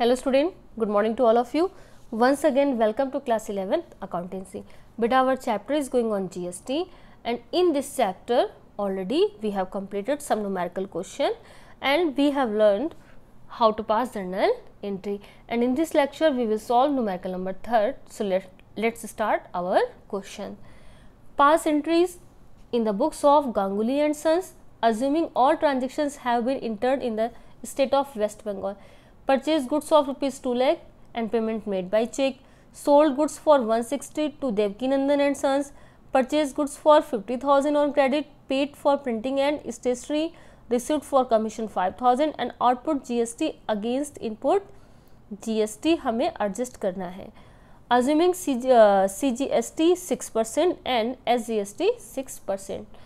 hello student good morning to all of you once again welcome to class 11 accountancy but our chapter is going on gst and in this chapter already we have completed some numerical question and we have learned how to pass journal entry and in this lecture we will solve numerical number third so let let's start our question pass entries in the books of ganguly and sons assuming all transactions have been entered in the state of west bengal purchase goods of rupees 2 lakh and payment made by check sold goods for 160 to devkinandan and sons purchase goods for 50000 on credit paid for printing and stationery received for commission 5000 and output gst against input gst हमें adjust करना है assuming CG, uh, cgst 6% and sgst 6%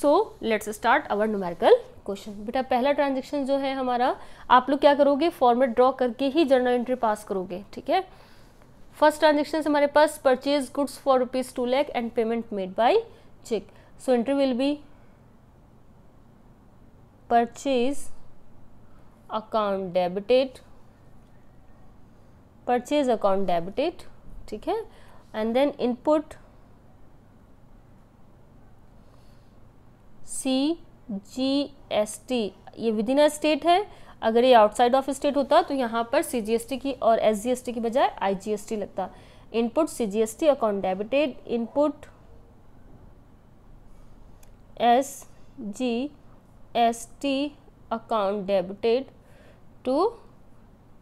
so let's start our numerical question बेटा पहला transaction जो है हमारा आप लोग क्या करोगे फॉर्मेट ड्रॉ करके ही जर्नल एंट्री पास करोगे ठीक है फर्स्ट ट्रांजेक्शन हमारे पास purchase goods for rupees two lakh and payment made by cheque so entry will be purchase account debited purchase account debited ठीक है and then input C G S T ये within a state है अगर ये outside of state होता तो यहाँ पर सी जी एस टी की और एस जी एस टी की बजाय आई जी एस टी लगता input C G S T account debited input S G S T account debited to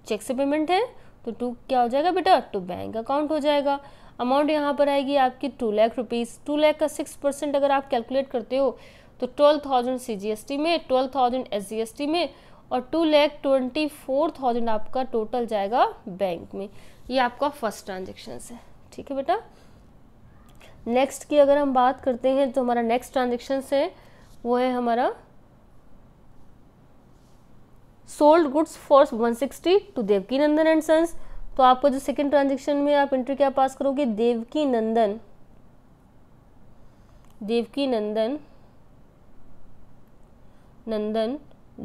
cheque से पेमेंट है तो टू क्या हो जाएगा बेटा टू बैंक अकाउंट हो जाएगा अमाउंट यहाँ पर आएगी आपकी two lakh rupees two lakh का सिक्स परसेंट अगर आप कैलकुलेट करते हो तो twelve thousand C G S T में twelve thousand S G S T में और two lakh twenty four thousand आपका टोटल जाएगा बैंक में ये आपका फर्स्ट ट्रांजेक्शन है ठीक है बेटा नेक्स्ट की अगर हम बात करते हैं तो हमारा नेक्स्ट ट्रांजेक्शन है वो है हमारा sold goods for 160 to Devki Nandan and sons तो आपको जो सेकंड ट्रांजेक्शन में आप एंट्री क्या पास करोगे Devki Nandan Devki Nandan Nandan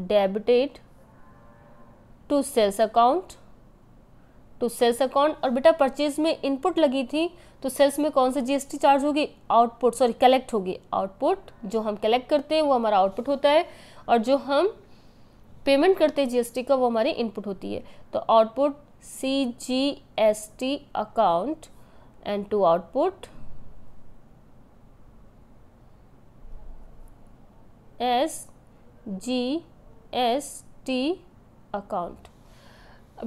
debited to sales account to sales account और बेटा परचेज में इनपुट लगी थी तो सेल्स में कौन सा जीएसटी चार्ज होगी आउटपुट सॉरी कलेक्ट होगी आउटपुट जो हम कलेक्ट करते हैं वो हमारा आउटपुट होता है और जो हम पेमेंट करते हैं जीएसटी का वो हमारी इनपुट होती है तो output C G S T account and to output S G S T account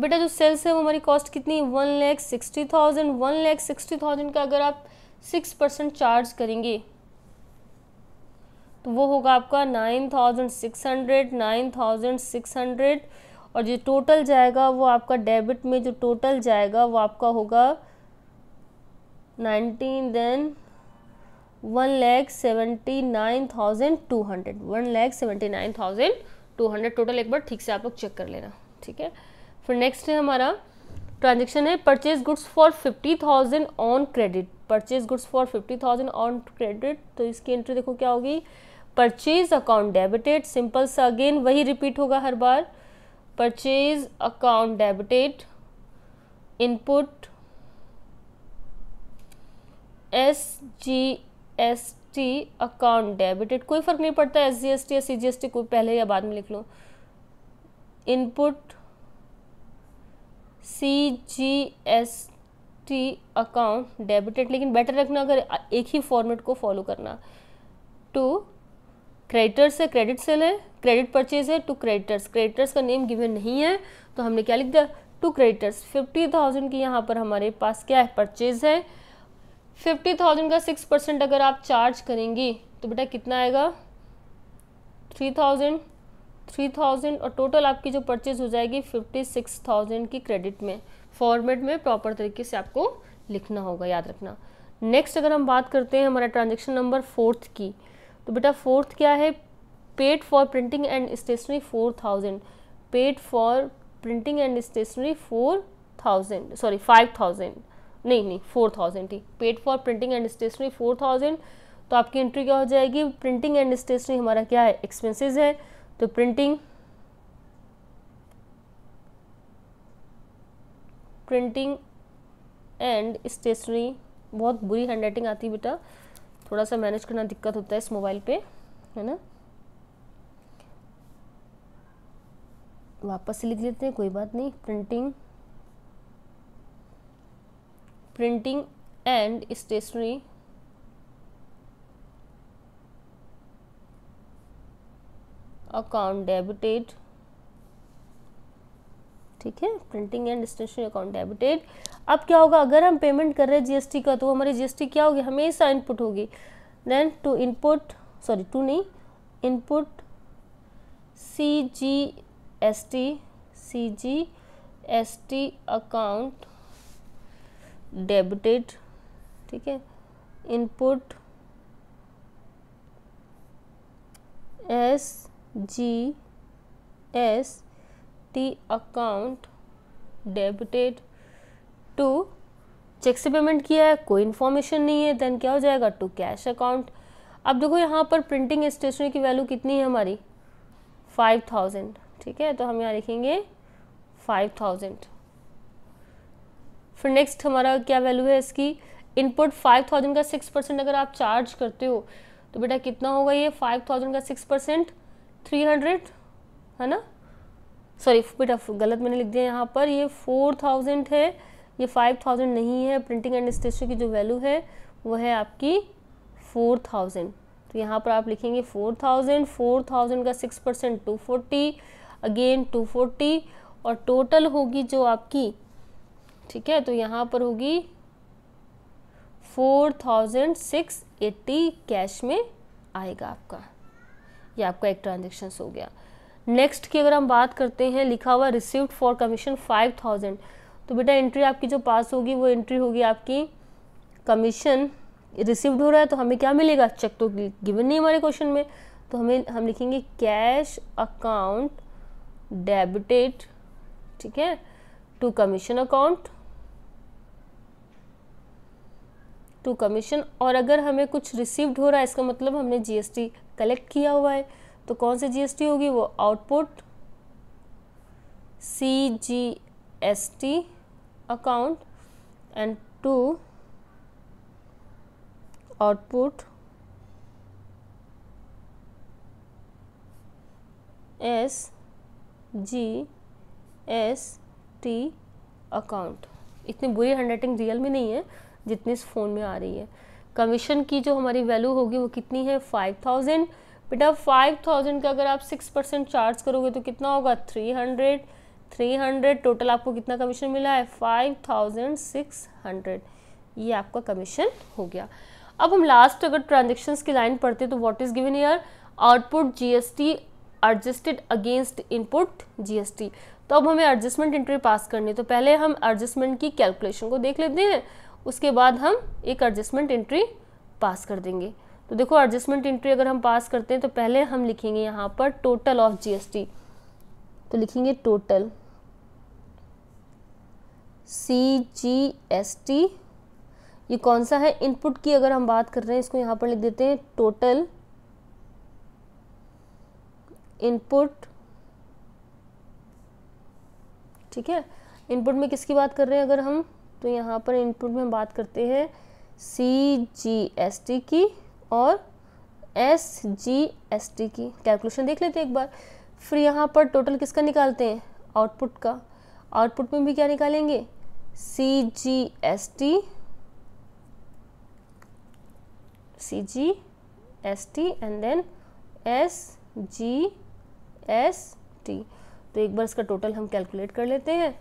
बेटा जो सेल्स है वो हमारी कॉस्ट कितनी one lakh sixty thousand one lakh sixty thousand का अगर आप सिक्स परसेंट चार्ज करेंगे तो वो होगा आपका nine thousand six hundred nine thousand six hundred और जो टोटल जाएगा वो आपका डेबिट में जो टोटल जाएगा वो आपका होगा nineteen then one lakh seventy nine thousand two hundred one lakh seventy nine thousand two hundred total एक बार ठीक से आप लोग चेक कर लेना ठीक है फिर नेक्स्ट है हमारा ट्रांजेक्शन है purchase goods for fifty thousand on credit purchase goods for fifty thousand on credit तो इसकी एंट्री देखो क्या होगी परचेज अकाउंट डेबिटेड सिंपल सा अगेन वही रिपीट होगा हर बार purchase account debited input S G S T account debited कोई फ़र्क नहीं पड़ता एस जी एस टी या सी जी एस टी कोई पहले या बाद में लिख लो input C G S T account debited लेकिन बेटर रखना अगर एक ही फॉर्मेट को फॉलो करना टू क्रेडिटर्स है क्रेडिट सेल है क्रेडिट परचेज है टू क्रेडिटर्स क्रेडिटर्स का नेम गिवन नहीं है तो हमने क्या लिख दिया टू क्रेडिटर्स फिफ्टी थाउजेंड की यहाँ पर हमारे पास क्या है परचेज है फिफ्टी थाउजेंड का सिक्स परसेंट अगर आप चार्ज करेंगी तो बेटा कितना आएगा थ्री थाउजेंड थ्री थाउजेंड और टोटल आपकी जो परचेज हो जाएगी फिफ्टी सिक्स थाउजेंड की क्रेडिट में फॉर्मेट में प्रॉपर तरीके से आपको लिखना होगा याद रखना नेक्स्ट अगर हम बात करते हैं हमारा ट्रांजेक्शन नंबर फोर्थ की तो बेटा फोर्थ क्या है paid for printing and stationery four thousand paid for printing and stationery four thousand sorry five thousand नहीं नहीं फोर थाउजेंड थी paid for printing and stationery four thousand तो आपकी एंट्री क्या हो जाएगी प्रिंटिंग एंड स्टेशनरी हमारा क्या है एक्सपेंसेस है तो प्रिंटिंग प्रिंटिंग एंड स्टेशनरी बहुत बुरी हैंड राइटिंग आती है बेटा थोड़ा सा मैनेज करना दिक्कत होता है इस मोबाइल पे है ना वापस से लिख लेते हैं कोई बात नहीं printing printing and stationery account debited ठीक है printing and stationery account debited अब क्या होगा अगर हम पेमेंट कर रहे हैं जीएसटी का तो हमारी जीएसटी क्या होगी हमेशा इनपुट होगी then to input sorry to नहीं input C G S T C G S T account debited ठीक है input S G S T account debited to cheque से पेमेंट किया है कोई इन्फॉर्मेशन नहीं है देन क्या हो जाएगा टू कैश अकाउंट अब देखो यहाँ पर प्रिंटिंग स्टेशनरी की वैल्यू कितनी है हमारी फाइव थाउजेंड ठीक है तो हम यहाँ लिखेंगे फाइव थाउजेंड फिर नेक्स्ट हमारा क्या वैल्यू है इसकी इनपुट फाइव थाउजेंड का सिक्स परसेंट अगर आप चार्ज करते हो तो बेटा कितना होगा ये फाइव थाउजेंड का सिक्स परसेंट थ्री हंड्रेड है ना सॉरी बेटा गलत मैंने लिख दिया यहाँ पर ये फोर थाउजेंड है ये फाइव थाउजेंड नहीं है प्रिंटिंग एंड स्टेशनरी की जो वैल्यू है वो है आपकी फोर थाउजेंड तो यहाँ पर आप लिखेंगे फोर थाउजेंड फोर थाउजेंड का six percent two forty again two forty और टोटल होगी जो आपकी ठीक है तो यहाँ पर होगी four thousand six eighty cash में आएगा आपका ये आपका एक ट्रांजेक्शन हो गया नेक्स्ट की अगर हम बात करते हैं लिखा हुआ received for commission five thousand तो बेटा एंट्री आपकी जो पास होगी वो एंट्री होगी आपकी कमीशन रिसिव्ड हो रहा है तो हमें क्या मिलेगा चेक तो गिवन नहीं हमारे क्वेश्चन में तो हमें हम लिखेंगे कैश अकाउंट डेबिटेड ठीक है to commission account to commission और अगर हमें कुछ रिसीव्ड हो रहा है इसका मतलब हमने जीएसटी कलेक्ट किया हुआ है तो कौन सी जीएसटी होगी वो output C G S T account and to output S G S T account इतनी बुरी हैंड रियल में नहीं है जितनी इस फ़ोन में आ रही है कमीशन की जो हमारी वैल्यू होगी वो कितनी है फाइव थाउजेंड बेटा फाइव थाउजेंड का अगर आप सिक्स परसेंट चार्ज करोगे तो कितना होगा three hundred three hundred total आपको कितना कमीशन मिला है फाइव थाउजेंड सिक्स हंड्रेड ये आपका कमीशन हो गया अब हम लास्ट अगर ट्रांजेक्शन की लाइन पढ़ते तो what is given here output GST adjusted against input GST तो अब हमें एडजस्टमेंट इंट्री पास करनी है तो पहले हम एडजस्टमेंट की कैलकुलेशन को देख लेते हैं उसके बाद हम एक एडजस्टमेंट एंट्री पास कर देंगे तो देखो एडजस्टमेंट एंट्री अगर हम पास करते हैं तो पहले हम लिखेंगे यहाँ पर टोटल ऑफ जीएसटी तो लिखेंगे total C G S T ये कौन सा है इनपुट की अगर हम बात कर रहे हैं इसको यहाँ पर लिख देते हैं टोटल इनपुट ठीक है इनपुट में किसकी बात कर रहे हैं अगर हम तो यहाँ पर इनपुट में हम बात करते हैं सी जी एस टी की और एस जी एस टी की कैलकुलेशन देख लेते हैं एक बार फिर यहाँ पर टोटल किसका निकालते हैं आउटपुट का आउटपुट में भी क्या निकालेंगे C G S T C G S T and then S G S T तो एक बार इसका टोटल हम कैलकुलेट कर लेते हैं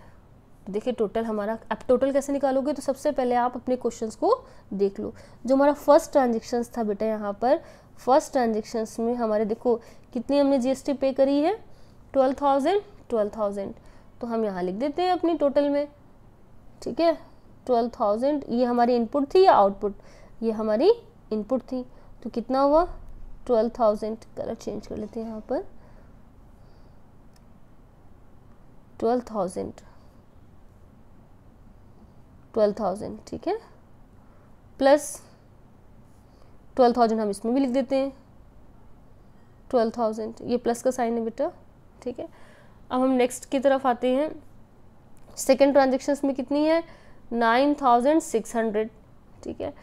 देखिए टोटल हमारा अब टोटल कैसे निकालोगे तो सबसे पहले आप अपने क्वेश्चंस को देख लो जो हमारा फर्स्ट ट्रांजेक्शन्स था बेटा यहाँ पर फर्स्ट ट्रांजेक्शन्स में हमारे देखो कितनी हमने जीएसटी पे करी है ट्वेल्व थाउजेंड ट्वेल्व थाउजेंड तो हम यहाँ लिख देते हैं अपनी टोटल में ठीक है ट्वेल्व थाउजेंड ये हमारी इनपुट थी या आउटपुट ये हमारी इनपुट थी तो कितना हुआ ट्वेल्व थाउजेंड कलर चेंज कर लेते हैं यहाँ पर ट्वेल्व थाउजेंड ट्वेल्व थाउजेंड ठीक है प्लस ट्वेल्व थाउजेंड हम इसमें भी लिख देते हैं ट्वेल्व थाउजेंड ये प्लस का साइन है बेटा ठीक है अब हम नेक्स्ट की तरफ आते हैं सेकेंड ट्रांजेक्शन में कितनी है नाइन थाउजेंड सिक्स हंड्रेड ठीक है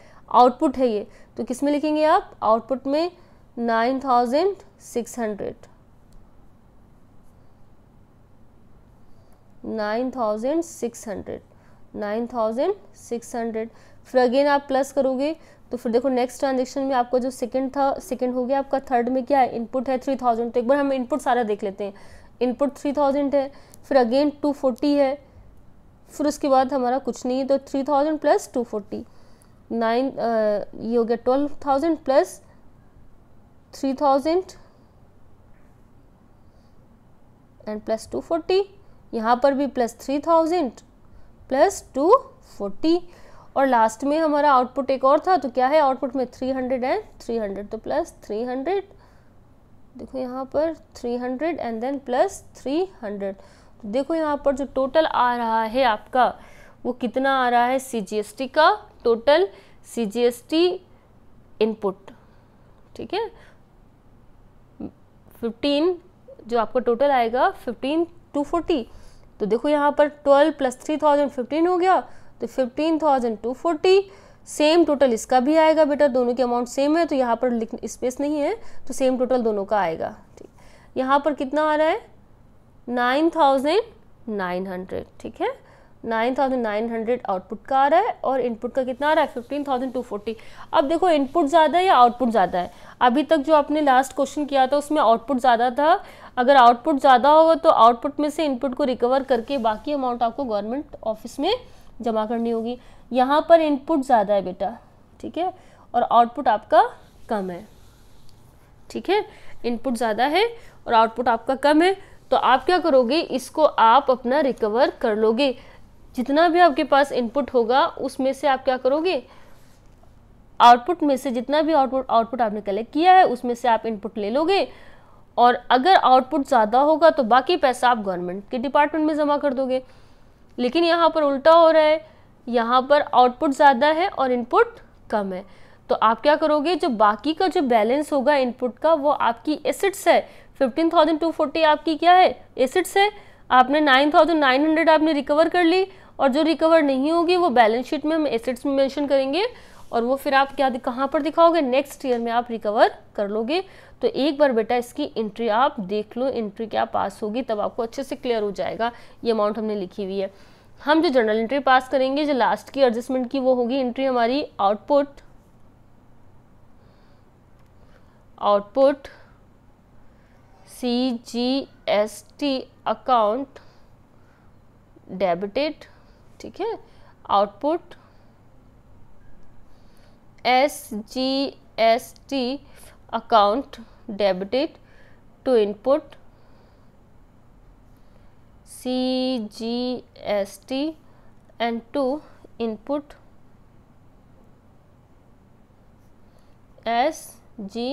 आउटपुट है ये तो किस में लिखेंगे आप आउटपुट में nine thousand six hundred nine thousand six hundred nine thousand six hundred फिर अगेन आप प्लस करोगे तो फिर देखो नेक्स्ट ट्रांजेक्शन में आपका जो सेकंड था सेकंड हो गया आपका थर्ड में क्या है इनपुट है थ्री थाउजेंड तो एक बार हम इनपुट सारा देख लेते हैं इनपुट थ्री थाउजेंड है फिर अगेन टू फोर्टी है फिर उसके बाद हमारा कुछ नहीं है तो three thousand plus two forty nine ये हो गया twelve thousand plus three thousand and plus two forty यहाँ पर भी plus three thousand plus two forty और लास्ट में हमारा आउटपुट एक और था तो क्या है आउटपुट में three hundred and three hundred तो प्लस थ्री हंड्रेड देखो यहाँ पर three hundred and then plus three hundred देखो यहाँ पर जो टोटल आ रहा है आपका वो कितना आ रहा है सी का टोटल सी इनपुट ठीक है फिफ्टीन जो आपका टोटल आएगा फिफ्टीन टू फोर्टी तो देखो यहाँ पर twelve plus three thousand fifteen हो गया तो fifteen thousand two forty same total इसका भी आएगा बेटा दोनों के अमाउंट सेम है तो यहाँ पर लिख स्पेस नहीं है तो सेम टोटल दोनों का आएगा ठीक यहाँ पर कितना आ रहा है नाइन थाउजेंड नाइन हंड्रेड ठीक है 9,900 आउटपुट का आ रहा है और इनपुट का कितना आ रहा है 15,240 अब देखो इनपुट ज़्यादा है या आउटपुट ज़्यादा है अभी तक जो आपने लास्ट क्वेश्चन किया था उसमें आउटपुट ज़्यादा था अगर आउटपुट ज़्यादा होगा तो आउटपुट में से इनपुट को रिकवर करके बाकी अमाउंट आपको गवर्नमेंट ऑफिस में जमा करनी होगी यहाँ पर इनपुट ज़्यादा है बेटा ठीक है और आउटपुट आपका कम है ठीक है इनपुट ज़्यादा है और आउटपुट आपका कम है तो आप क्या करोगे इसको आप अपना रिकवर कर लोगे जितना भी आपके पास इनपुट होगा उसमें से आप क्या करोगे आउटपुट में से जितना भी आउटपुट आउटपुट आपने कलेक्ट किया है उसमें से आप इनपुट ले लोगे और अगर आउटपुट ज़्यादा होगा तो बाकी पैसा आप गवर्नमेंट के डिपार्टमेंट में जमा कर दोगे लेकिन यहाँ पर उल्टा हो रहा है यहाँ पर आउटपुट ज़्यादा है और इनपुट कम है तो आप क्या करोगे जो बाकी का जो बैलेंस होगा इनपुट का वो आपकी एसिड्स है फिफ्टीन थाउजेंड टू फोर्टी आपकी क्या है एसिड्स है आपने नाइन थाउजेंड नाइन हंड्रेड आपने रिकवर कर ली और जो रिकवर नहीं होगी वो बैलेंस शीट में हम एसेट्स में मेंशन करेंगे और वो फिर आप क्या कहाँ पर दिखाओगे नेक्स्ट ईयर में आप रिकवर कर लोगे तो एक बार बेटा इसकी एंट्री आप देख लो एंट्री क्या पास होगी तब आपको अच्छे से क्लियर हो जाएगा ये अमाउंट हमने लिखी हुई है हम जो जर्नल एंट्री पास करेंगे जो लास्ट की एडजस्टमेंट की वो होगी एंट्री हमारी output output C G S T account debited ठीक है output S G S T account debited to input C G S T and to input S G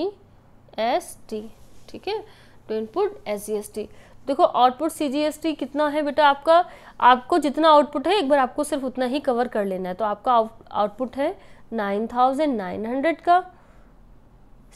S T ठीक है to input S G S T देखो output C कितना है बेटा आपका आपको जितना आउटपुट है एक बार आपको सिर्फ उतना ही कवर कर लेना है तो आपका आउटपुट है नाइन थाउजेंड नाइन हंड्रेड का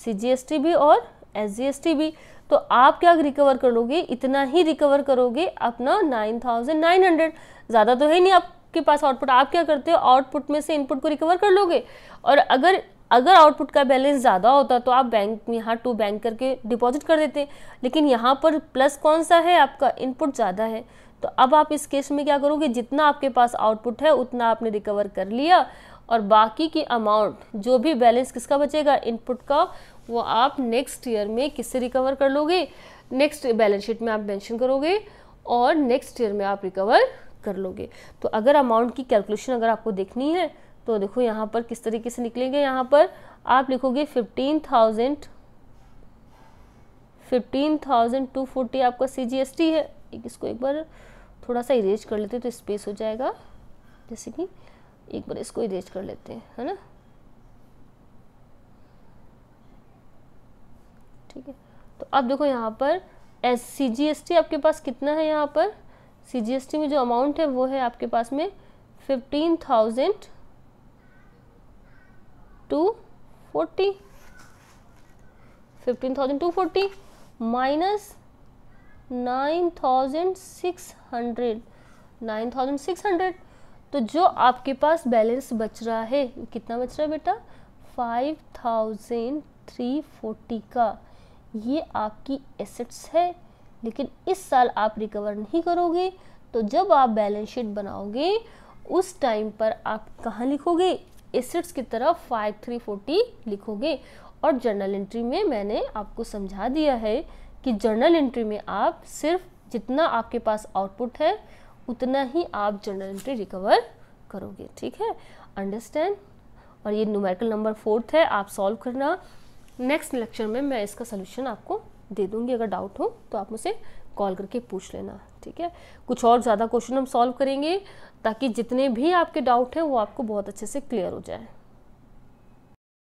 सी भी और एस भी तो आप क्या रिकवर करोगे इतना ही रिकवर करोगे अपना नाइन थाउजेंड नाइन हंड्रेड ज़्यादा तो है नहीं आपके पास आउटपुट आप क्या करते हो आउटपुट में से इनपुट को रिकवर कर लोगे और अगर अगर आउटपुट का बैलेंस ज़्यादा होता तो आप बैंक यहाँ टू बैंक करके डिपॉजिट कर देते लेकिन यहाँ पर प्लस कौन सा है आपका इनपुट ज़्यादा है तो अब आप इस केस में क्या करोगे जितना आपके पास आउटपुट है उतना आपने रिकवर कर लिया और बाकी की अमाउंट जो भी बैलेंस किसका बचेगा इनपुट का वो आप नेक्स्ट ईयर में किससे रिकवर कर लोगे नेक्स्ट बैलेंस शीट में आप मेंशन करोगे और नेक्स्ट ईयर में आप रिकवर कर लोगे तो अगर अमाउंट की कैलकुलेशन अगर आपको देखनी है तो देखो यहाँ पर किस तरीके से निकलेंगे यहाँ पर आप लिखोगे fifteen thousand fifteen thousand two forty आपका सी जी एस टी है एक इसको एक बार थोड़ा सा इरेज कर लेते हैं तो स्पेस हो जाएगा जैसे कि एक बार इसको इरेज कर लेते हैं है ना ठीक है तो अब देखो यहाँ पर S C G S T आपके पास कितना है यहाँ पर सी जी एस टी में जो अमाउंट है वो है आपके पास में fifteen thousand two forty fifteen thousand two forty minus nine thousand six hundred nine thousand six hundred तो जो आपके पास बैलेंस बच रहा है कितना बच रहा है बेटा फाइव थाउजेंड थ्री फोर्टी का ये आपकी एसेट्स है लेकिन इस साल आप रिकवर नहीं करोगे तो जब आप बैलेंस शीट बनाओगे उस टाइम पर आप कहाँ लिखोगे एसिड्स की तरफ फाइव थ्री फोर्टी लिखोगे और जर्नल एंट्री में मैंने आपको समझा दिया है कि जर्नल एंट्री में आप सिर्फ जितना आपके पास आउटपुट है उतना ही आप जर्नल एंट्री रिकवर करोगे ठीक है अंडरस्टैंड और ये न्यूमेरिकल नंबर फोर्थ है आप सॉल्व करना नेक्स्ट लेक्चर में मैं इसका सोल्यूशन आपको दे दूँगी अगर डाउट हो तो आप मुझसे कॉल करके पूछ लेना ठीक है कुछ और ज़्यादा क्वेश्चन हम सॉल्व करेंगे ताकि जितने भी आपके डाउट हैं वो आपको बहुत अच्छे से क्लियर हो जाए